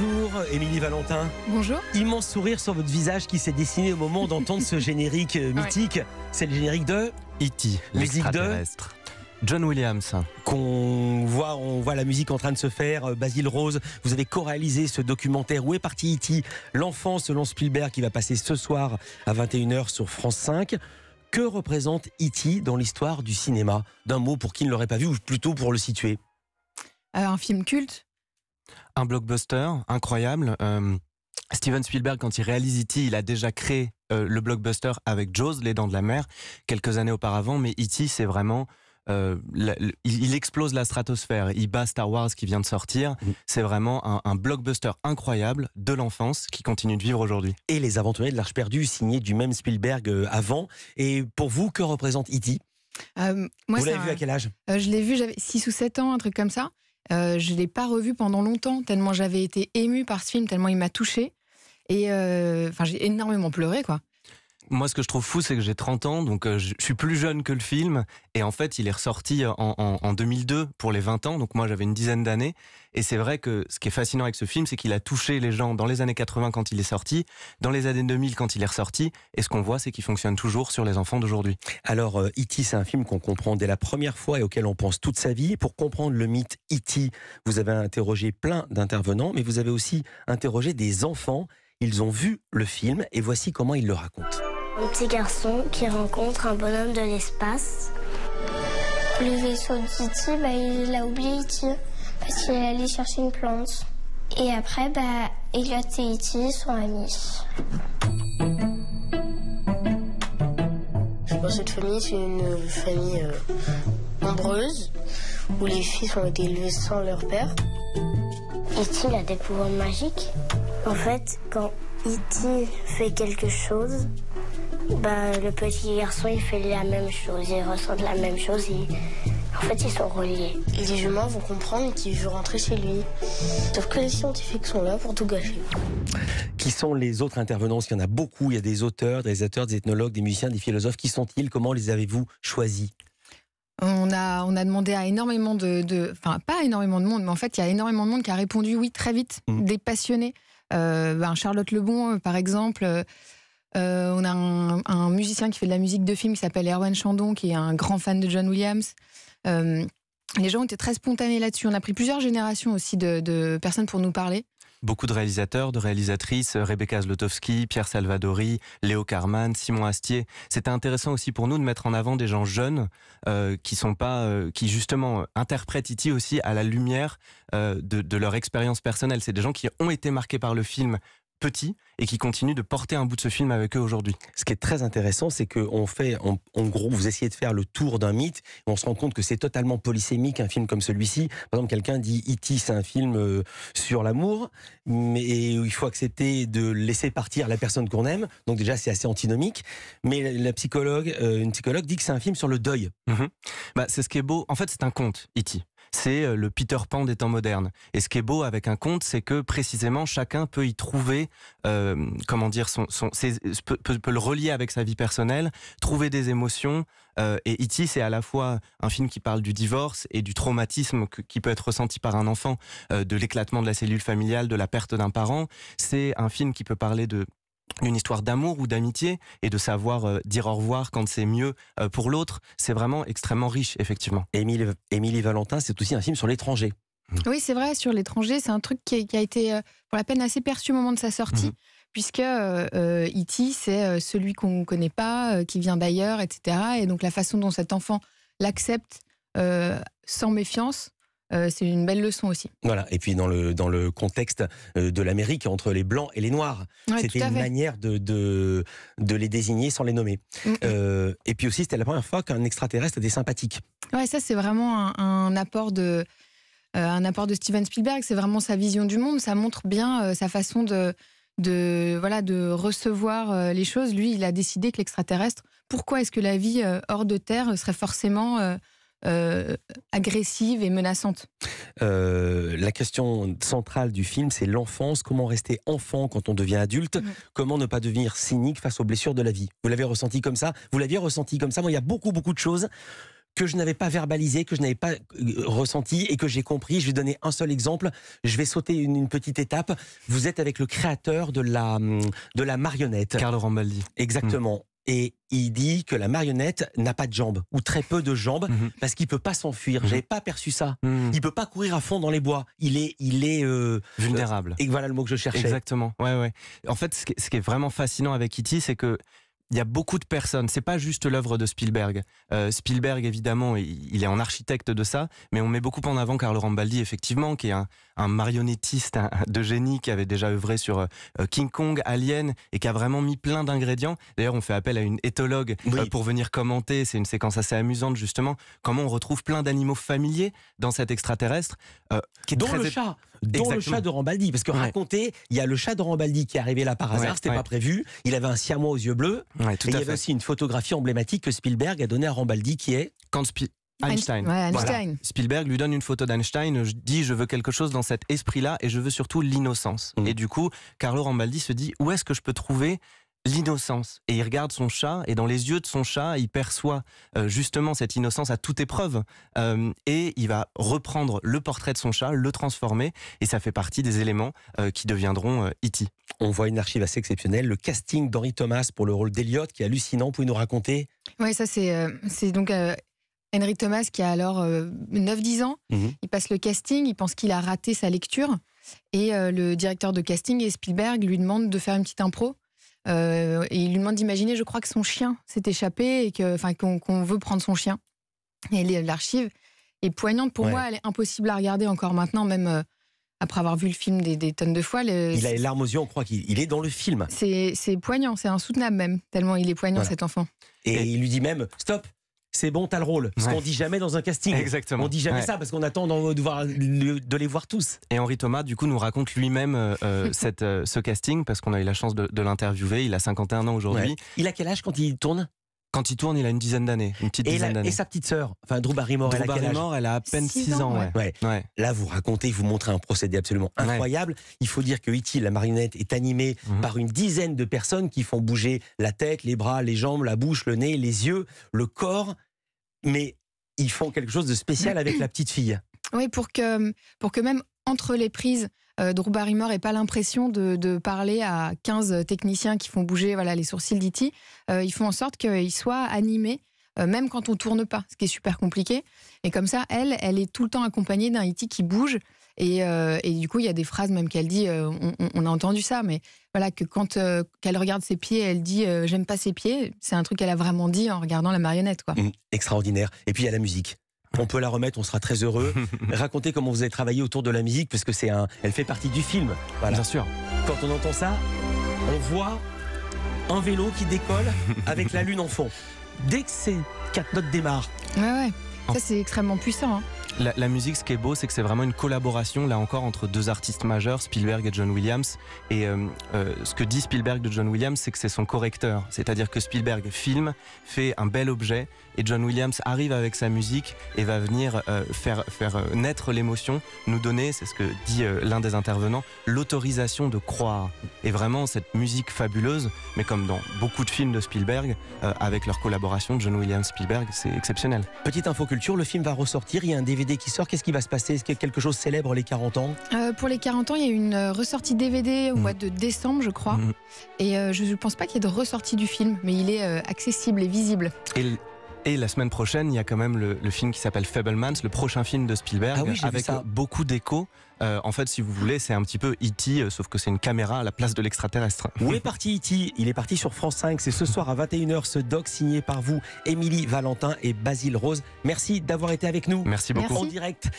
Bonjour, Émilie Valentin. Bonjour. Immense sourire sur votre visage qui s'est dessiné au moment d'entendre ce générique euh, mythique. C'est le générique de E.T. Musique de John Williams. Qu'on voit, on voit la musique en train de se faire. Euh, Basile Rose, vous avez co-réalisé ce documentaire Où est parti E.T. L'enfant selon Spielberg qui va passer ce soir à 21h sur France 5. Que représente E.T. dans l'histoire du cinéma D'un mot pour qui ne l'aurait pas vu ou plutôt pour le situer euh, un film culte un blockbuster incroyable. Euh, Steven Spielberg, quand il réalise E.T., il a déjà créé euh, le blockbuster avec Jaws, Les Dents de la Mer, quelques années auparavant, mais E.T., c'est vraiment... Euh, il, explose la stratosphère, il bat Star Wars qui vient de sortir. Mm. C'est vraiment un, blockbuster incroyable de l'enfance qui continue de vivre aujourd'hui. Et Les Aventuriers de l'Arche perdue, signé du même Spielberg avant. Et pour vous, que représente E.T. moi, vous l'avez vu à quel âge Je l'ai vu, j'avais 6 ou 7 ans, un truc comme ça. Euh, je ne l'ai pas revu pendant longtemps, tellement j'avais été émue par ce film, tellement il m'a touchée. Et euh, j'ai énormément pleuré, quoi moi, ce que je trouve fou, c'est que j'ai 30 ans, donc euh, je suis plus jeune que le film. Et en fait, il est ressorti euh, en, 2002 pour les 20 ans, donc moi j'avais une dizaine d'années. Et c'est vrai que ce qui est fascinant avec ce film, c'est qu'il a touché les gens dans les années 80 quand il est sorti, dans les années 2000 quand il est ressorti. Et ce qu'on voit, c'est qu'il fonctionne toujours sur les enfants d'aujourd'hui. Alors, E.T., euh, e c'est un film qu'on comprend dès la première fois et auquel on pense toute sa vie. pour comprendre le mythe E.T., vous avez interrogé plein d'intervenants, mais vous avez aussi interrogé des enfants. Ils ont vu le film et voici comment ils le racontent. Un petit garçon qui rencontre un bonhomme de l'espace. Le vaisseau de bah, il a oublié parce qu'il est allé chercher une plante. Et après, bah, Elliot et Titi sont amis. Cette famille, c'est une famille euh, nombreuse où les filles ont été élevées sans leur père. Iti a des pouvoirs magiques. En fait, quand Iti fait quelque chose, ben, le petit garçon, il fait la même chose, il ressent la même chose. Et... En fait, ils sont reliés. les humains vont comprendre qu'il veut rentrer chez lui. Sauf que les scientifiques sont là pour tout gâcher. Qui sont les autres intervenants Il y en a beaucoup. Il y a des auteurs, des réalisateurs, des ethnologues, des musiciens, des philosophes. Qui sont-ils Comment les avez-vous choisis on a, on a demandé à énormément de, de, Enfin, pas énormément de monde, mais en fait, il y a énormément de monde qui a répondu oui très vite. Mm. Des passionnés. Euh, ben Charlotte Lebon, euh, par exemple. Euh, euh, on a un, musicien qui fait de la musique de film qui s'appelle Erwan Chandon, qui est un grand fan de John Williams. Euh, les gens étaient très spontanés là-dessus. On a pris plusieurs générations aussi de, personnes pour nous parler. Beaucoup de réalisateurs, de réalisatrices, Rebecca Zlotowski, Pierre Salvadori, Léo Carman, Simon Astier. C'était intéressant aussi pour nous de mettre en avant des gens jeunes euh, qui sont pas, qui justement interprètent Iti e aussi à la lumière de leur expérience personnelle. C'est des gens qui ont été marqués par le film, et qui continuent de porter un bout de ce film avec eux aujourd'hui. Ce qui est très intéressant, c'est qu'on fait, en, gros, vous essayez de faire le tour d'un mythe, et on se rend compte que c'est totalement polysémique un film comme celui-ci. Par exemple, quelqu'un dit E.T., c'est un film euh, sur l'amour, mais il faut accepter de laisser partir la personne qu'on aime. Donc déjà, c'est assez antinomique. Mais la psychologue, euh, une psychologue dit que c'est un film sur le deuil. Mhm. Bah, c'est ce qui est beau. En fait, c'est un conte, E.T c'est euh, le Peter Pan des temps modernes. Et ce qui est beau avec un conte, c'est que précisément chacun peut y trouver, euh, comment dire, son, peut, le relier avec sa vie personnelle, trouver des émotions. Euh, et E.T., c'est à la fois un film qui parle du divorce et du traumatisme qui peut être ressenti par un enfant, de l'éclatement de la cellule familiale, de la perte d'un parent. C'est un film qui peut parler de d'une histoire d'amour ou d'amitié et de savoir euh, dire au revoir quand c'est mieux euh, pour l'autre, c'est vraiment extrêmement riche, effectivement. Émile, Émilie Valentin, c'est aussi un film sur l'étranger. Mmh. Oui, c'est vrai, sur l'étranger, c'est un truc qui a, été, euh, pour la peine, assez perçu au moment de sa sortie. Mmh. Puisque E.T., e c'est celui qu'on ne connaît pas, qui vient d'ailleurs, etc. Et donc la façon dont cet enfant l'accepte sans méfiance, euh, c'est une belle leçon aussi. Voilà, et puis dans le, dans le contexte euh, de l'Amérique, entre les blancs et les noirs, c'était une manière de, de, les désigner sans les nommer. Euh, et puis aussi, c'était la première fois qu'un extraterrestre était sympathique. Ouais, ça c'est vraiment un, apport de... un apport de Steven Spielberg, c'est vraiment sa vision du monde. Ça montre bien sa façon de, de, voilà, de recevoir les choses. Lui, il a décidé que l'extraterrestre, pourquoi est-ce que la vie hors de Terre serait forcément euh, agressive et menaçante. Euh, la question centrale du film, c'est l'enfance. Comment rester enfant quand on devient adulte Comment ne pas devenir cynique face aux blessures de la vie Vous l'avez ressenti comme ça Vous l'aviez ressenti comme ça Moi, il y a beaucoup, beaucoup de choses que je n'avais pas verbalisées, que je n'avais pas euh, ressenti et que j'ai compris. Je vais donner un seul exemple. Je vais sauter une, petite étape. Vous êtes avec le créateur de la, hum, de la marionnette. Carlo Rambaldi. Exactement et il dit que la marionnette n'a pas de jambes ou très peu de jambes mhm. parce qu'il peut pas s'enfuir. je mhm. J'avais pas perçu ça. Mhm. Il peut pas courir à fond dans les bois. Il est, il est euh, euh, vulnérable. et voilà le mot que je cherchais. Exactement. Ouais, ouais. En fait, ce qui est vraiment fascinant avec Kitty, e c'est que il y a beaucoup de personnes. C'est pas juste l'œuvre de Spielberg. Euh, Spielberg, évidemment, il, est en architecte de ça, mais on met beaucoup en avant Carlo Rambaldi, effectivement, qui est un, marionnettiste de génie qui avait déjà œuvré sur euh, euh, King Kong, Alien, et qui a vraiment mis plein d'ingrédients. D'ailleurs, on fait appel à une éthologue pour venir commenter. C'est une séquence assez amusante, justement, comment on retrouve plein d'animaux familiers dans cet extraterrestre. qui est dont le chat dont le chat de Rambaldi. Parce que racontez il y a le chat de Rambaldi qui est arrivé là par hasard, ce c'était pas prévu. Il avait un siamois aux yeux bleus. il y avait aussi une photographie emblématique que Spielberg a donnée à Rambaldi qui est. Einstein. Spielberg lui donne une photo d'Einstein, je dis je veux quelque chose dans cet esprit-là et je veux surtout l'innocence. Mm. Et du coup, Carlo Rambaldi se dit où est-ce que je peux trouver l'innocence. Et il regarde son chat, et dans les yeux de son chat, il perçoit euh, justement cette innocence à toute épreuve. Euh, et il va reprendre le portrait de son chat, le transformer, et ça fait partie des éléments euh, qui deviendront Iti. E On voit une archive assez exceptionnelle, le casting d'Henri Thomas pour le rôle d'Eliot qui est hallucinant, pouvez nous raconter Oui, ça c'est c'est donc... Henry Thomas, qui a alors 9-10 ans, mhm. il passe le casting, il pense qu'il a raté sa lecture. Et le directeur de casting et Spielberg lui demande de faire une petite impro euh, et il lui demande d'imaginer, je crois que son chien s'est échappé et que, qu'on veut prendre son chien. Et l'archive est poignante. Pour moi, elle est impossible à regarder encore maintenant, même euh, après avoir vu le film des, tonnes de fois. il a les larmes aux yeux, on croit qu'il est dans le film. C'est poignant, c'est insoutenable même, tellement il est poignant cet enfant. et il lui dit même, stop, c'est bon, t'as le rôle. Parce qu'on dit jamais dans un casting. Exactement. On dit jamais ça parce qu'on attend de, de les voir tous. Et Henri Thomas, du coup, nous raconte lui-même euh, euh, euh, ce casting parce qu'on a eu la chance de, l'interviewer. Il a 51 ans aujourd'hui. Il a quel âge quand il tourne quand il tourne, il a une dizaine d'années, une petite et sa petite sœur, enfin Drew Barrymore, elle, a elle a à peine 6 ans. ouais. Là, vous racontez, vous montrez un procédé absolument incroyable. Il faut dire que E.T., la marionnette, est animée mhm. par une dizaine de personnes qui font bouger la tête, les bras, les jambes, la bouche, le nez, les yeux, le corps. Mais ils font quelque chose de spécial avec la petite fille. Oui, pour que, pour que même entre les prises, euh, Drew Barrymore n'ait pas l'impression de, parler à 15 techniciens qui font bouger les sourcils d'IT. Euh, ils font en sorte qu'ils soient animés, euh, même quand on tourne pas, ce qui est super compliqué. Et comme ça, elle, elle est tout le temps accompagnée d'un IT e qui bouge. Et, du coup, il y a des phrases même qu'elle dit, on, a entendu ça, mais voilà, que quand qu'elle regarde ses pieds, elle dit j'aime pas ses pieds, c'est un truc qu'elle a vraiment dit en regardant la marionnette. Quoi. Mmh, extraordinaire. Et puis il y a la musique on peut la remettre, on sera très heureux. Racontez comment vous avez travaillé autour de la musique, parce que c'est un, elle fait partie du film. Bien sûr. Quand on entend ça, on voit un vélo qui décolle avec la lune en fond. Dès que ces quatre notes démarrent. Ouais, ouais. Ça, c'est extrêmement puissant. Hein. La, musique, ce qui est beau, c'est que c'est vraiment une collaboration, là encore, entre deux artistes majeurs, Spielberg et John Williams. Et euh, euh, ce que dit Spielberg de John Williams, c'est que c'est son correcteur. C'est-à-dire que Spielberg filme, fait un bel objet, et John Williams arrive avec sa musique et va venir euh, faire, faire naître l'émotion, nous donner, c'est ce que dit l'un des intervenants, l'autorisation de croire. Et vraiment, cette musique fabuleuse, mais comme dans beaucoup de films de Spielberg, avec leur collaboration, John Williams-Spielberg, c'est exceptionnel. Petite info culture, le film va ressortir, il y a un DVD qui sort. Qu'est-ce qui va se passer Est-ce qu'il y a quelque chose célèbre les 40 ans euh, Pour les 40 ans, il y a une euh, ressortie DVD au mm. mois de décembre, je crois. Mm. Et euh, je ne pense pas qu'il y ait de ressortie du film, mais il est accessible et visible. Et et la semaine prochaine, il y a quand même le, film qui s'appelle Fablemans, le prochain film de Spielberg, ah avec beaucoup d'échos. Euh, en fait, si vous voulez, c'est un petit peu E.T., euh, sauf que c'est une caméra à la place de l'extraterrestre. Où est parti E.T. Il est parti sur France 5. C'est ce soir à 21h, ce doc signé par vous, Émilie Valentin et Basile Rose. Merci d'avoir été avec nous. Merci beaucoup. En direct.